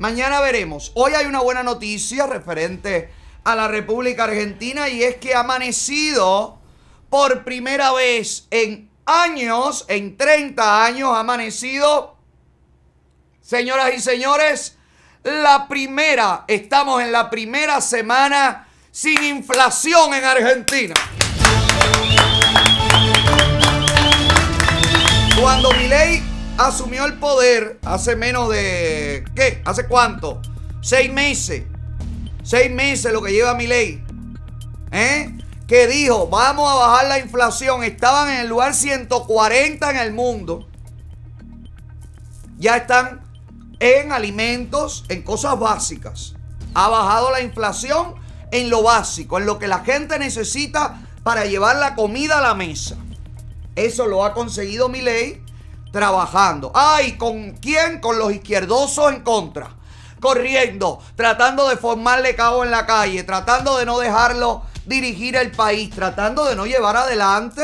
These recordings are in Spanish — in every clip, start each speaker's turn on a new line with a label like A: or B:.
A: Mañana veremos. Hoy hay una buena noticia referente a la República Argentina y es que ha amanecido por primera vez en años, en 30 años, ha amanecido, señoras y señores, la primera, estamos en la primera semana sin inflación en Argentina. Cuando mi ley asumió el poder hace menos de. ¿Qué? ¿Hace cuánto? Seis meses. Seis meses lo que lleva mi ley. ¿Eh? Que dijo, vamos a bajar la inflación. Estaban en el lugar 140 en el mundo. Ya están en alimentos, en cosas básicas. Ha bajado la inflación en lo básico, en lo que la gente necesita para llevar la comida a la mesa. Eso lo ha conseguido mi ley trabajando. ¡Ay! ¿Con quién? Con los izquierdosos en contra. Corriendo, tratando de formarle cabo en la calle, tratando de no dejarlo dirigir el país, tratando de no llevar adelante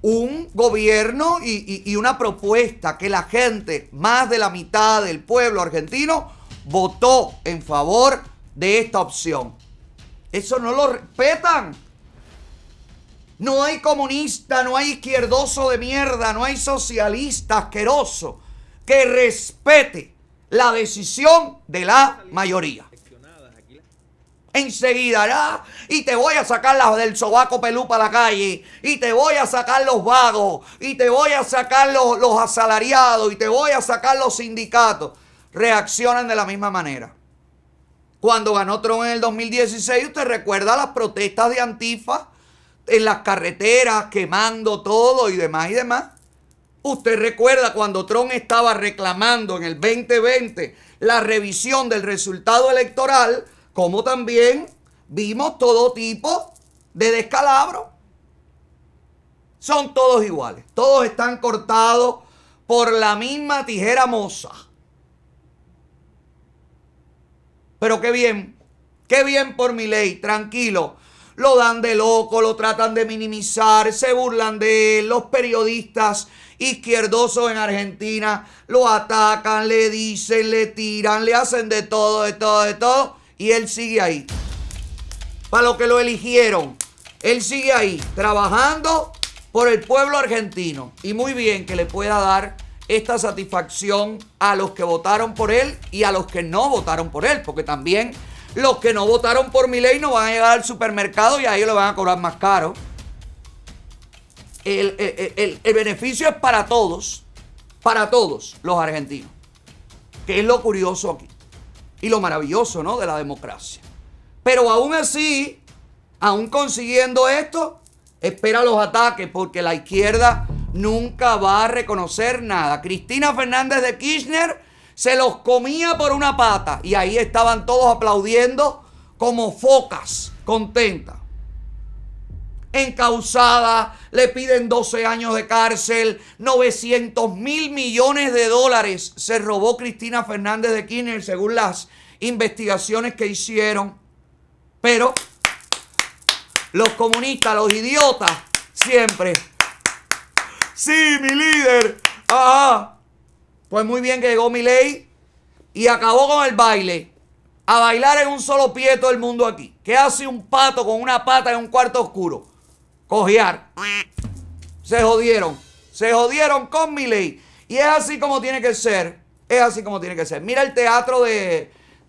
A: un gobierno y, y una propuesta que la gente, más de la mitad del pueblo argentino, votó en favor de esta opción. Eso no lo respetan. No hay comunista, no hay izquierdoso de mierda, no hay socialista asqueroso que respete la decisión de la mayoría. Enseguida, y te voy a sacar las del sobaco pelú para la calle, y te voy a sacar los vagos, y te voy a sacar los, los asalariados, y te voy a sacar los sindicatos. Reaccionan de la misma manera. Cuando ganó Trump en el 2016, usted recuerda las protestas de Antifa en las carreteras, quemando todo y demás y demás. Usted recuerda cuando Trump estaba reclamando en el 2020 la revisión del resultado electoral, como también vimos todo tipo de descalabro. Son todos iguales, todos están cortados por la misma tijera moza. Pero qué bien, qué bien por mi ley, tranquilo lo dan de loco, lo tratan de minimizar, se burlan de él, los periodistas izquierdosos en Argentina lo atacan, le dicen, le tiran, le hacen de todo, de todo, de todo, y él sigue ahí. Para lo que lo eligieron, él sigue ahí, trabajando por el pueblo argentino. Y muy bien que le pueda dar esta satisfacción a los que votaron por él y a los que no votaron por él, porque también los que no votaron por mi ley no van a llegar al supermercado y ahí ellos le van a cobrar más caro. El, beneficio es para todos, para todos los argentinos. Que es lo curioso aquí. Y lo maravilloso, ¿no? De la democracia. Pero aún así, aún consiguiendo esto, espera los ataques porque la izquierda nunca va a reconocer nada. Cristina Fernández de Kirchner se los comía por una pata y ahí estaban todos aplaudiendo como focas contenta Encausada, le piden 12 años de cárcel, 900 mil millones de dólares se robó Cristina Fernández de Kirchner según las investigaciones que hicieron. Pero los comunistas, los idiotas, siempre. Sí, mi líder. Ajá. Pues muy bien que llegó mi ley y acabó con el baile. A bailar en un solo pie todo el mundo aquí. ¿Qué hace un pato con una pata en un cuarto oscuro? Cojear. Se jodieron. Se jodieron con mi ley. Y es así como tiene que ser. Es así como tiene que ser. Mira el teatro de,